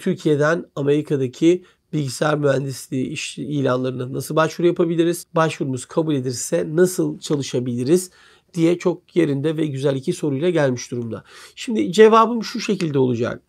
Türkiye'den Amerika'daki bilgisayar mühendisliği iş ilanlarına nasıl başvuru yapabiliriz? Başvurumuz kabul edilirse nasıl çalışabiliriz? diye çok yerinde ve güzel iki soruyla gelmiş durumda. Şimdi cevabım şu şekilde olacak.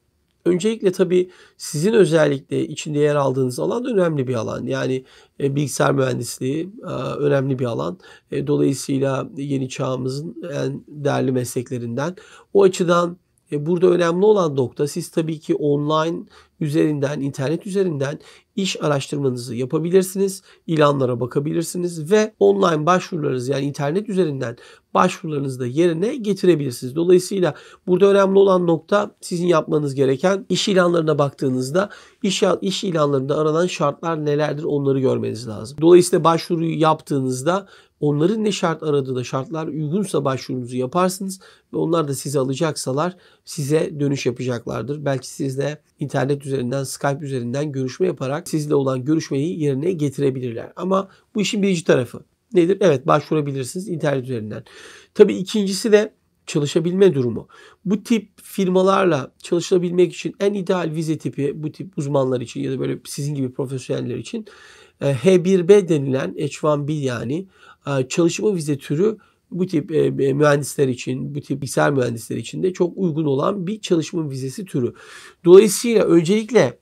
Öncelikle tabii sizin özellikle içinde yer aldığınız alan önemli bir alan. Yani e, bilgisayar mühendisliği e, önemli bir alan. E, dolayısıyla yeni çağımızın en değerli mesleklerinden. O açıdan Burada önemli olan nokta siz tabii ki online üzerinden, internet üzerinden iş araştırmanızı yapabilirsiniz. ilanlara bakabilirsiniz ve online başvurularınız yani internet üzerinden başvurularınızı da yerine getirebilirsiniz. Dolayısıyla burada önemli olan nokta sizin yapmanız gereken iş ilanlarına baktığınızda iş, iş ilanlarında aranan şartlar nelerdir onları görmeniz lazım. Dolayısıyla başvuruyu yaptığınızda onların ne şart aradığına şartlar uygunsa başvurunuzu yaparsınız ve onlar da sizi alacaksalar size dönüş yapacaklardır. Belki siz de internet üzerinden üzerinden, Skype üzerinden görüşme yaparak sizle olan görüşmeyi yerine getirebilirler. Ama bu işin birinci tarafı nedir? Evet başvurabilirsiniz internet üzerinden. Tabii ikincisi de çalışabilme durumu. Bu tip firmalarla çalışabilmek için en ideal vize tipi bu tip uzmanlar için ya da böyle sizin gibi profesyoneller için e, H1B denilen H1B yani e, çalışma vize türü bu tip e, e, mühendisler için, bu tip bilgisayar mühendisleri için de çok uygun olan bir çalışma vizesi türü. Dolayısıyla öncelikle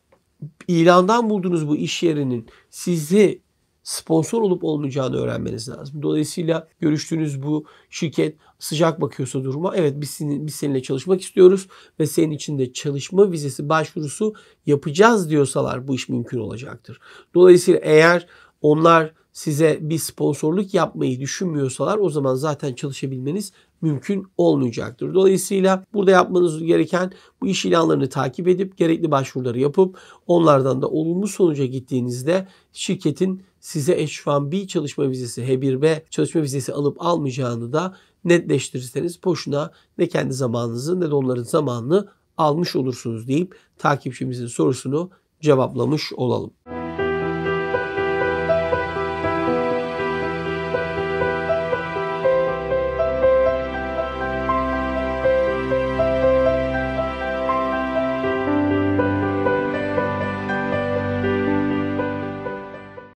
ilandan bulduğunuz bu iş yerinin sizi sponsor olup olmayacağını öğrenmeniz lazım. Dolayısıyla görüştüğünüz bu şirket sıcak bakıyorsa duruma evet biz, senin, biz seninle çalışmak istiyoruz ve senin için de çalışma vizesi başvurusu yapacağız diyorsalar bu iş mümkün olacaktır. Dolayısıyla eğer onlar size bir sponsorluk yapmayı düşünmüyorsalar o zaman zaten çalışabilmeniz mümkün olmayacaktır. Dolayısıyla burada yapmanız gereken bu iş ilanlarını takip edip gerekli başvuruları yapıp onlardan da olumlu sonuca gittiğinizde şirketin size H1B çalışma vizesi, H1B çalışma vizesi alıp almayacağını da netleştirirseniz boşuna ne kendi zamanınızı ne de onların zamanını almış olursunuz deyip takipçimizin sorusunu cevaplamış olalım.